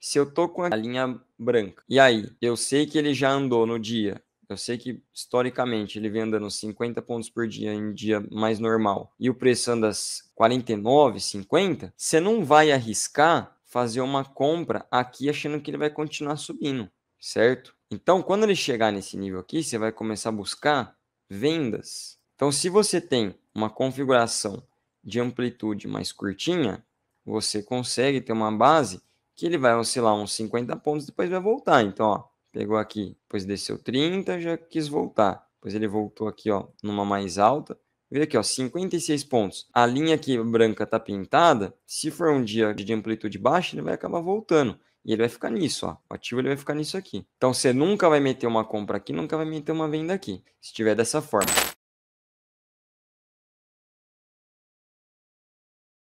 Se eu tô com a linha branca, e aí eu sei que ele já andou no dia, eu sei que historicamente ele vem andando 50 pontos por dia em dia mais normal, e o preço anda 49, 50, você não vai arriscar fazer uma compra aqui achando que ele vai continuar subindo, certo? Então, quando ele chegar nesse nível aqui, você vai começar a buscar vendas. Então, se você tem uma configuração de amplitude mais curtinha, você consegue ter uma base que ele vai oscilar uns 50 pontos, depois vai voltar. Então, ó, pegou aqui, depois desceu 30, já quis voltar. Depois ele voltou aqui, ó, numa mais alta. Vê aqui, ó, 56 pontos. A linha aqui branca tá pintada. Se for um dia de amplitude baixa, ele vai acabar voltando. E ele vai ficar nisso, ó. O ativo ele vai ficar nisso aqui. Então você nunca vai meter uma compra aqui, nunca vai meter uma venda aqui, se tiver dessa forma.